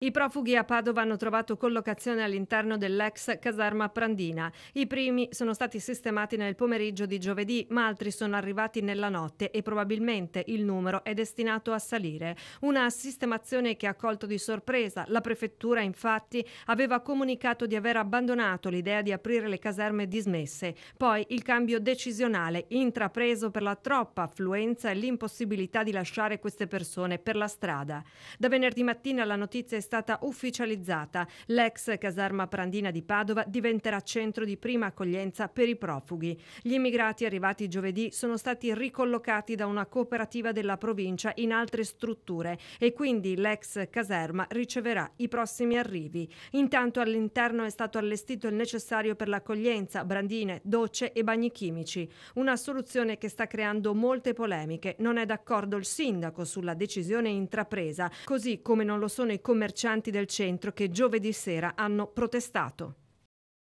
I profughi a Padova hanno trovato collocazione all'interno dell'ex caserma Prandina. I primi sono stati sistemati nel pomeriggio di giovedì, ma altri sono arrivati nella notte e probabilmente il numero è destinato a salire. Una sistemazione che ha colto di sorpresa. La prefettura infatti aveva comunicato di aver abbandonato l'idea di aprire le caserme dismesse. Poi il cambio decisionale intrapreso per la troppa affluenza e l'impossibilità di lasciare queste persone per la strada. Da venerdì mattina la notizia è stata ufficializzata. L'ex caserma Prandina di Padova diventerà centro di prima accoglienza per i profughi. Gli immigrati arrivati giovedì sono stati ricollocati da una cooperativa della provincia in altre strutture e quindi l'ex caserma riceverà i prossimi arrivi. Intanto all'interno è stato allestito il necessario per l'accoglienza, brandine, docce e bagni chimici. Una soluzione che sta creando molte polemiche. Non è d'accordo il sindaco sulla decisione intrapresa, così come non lo sono i commercianti commercianti del centro che giovedì sera hanno protestato.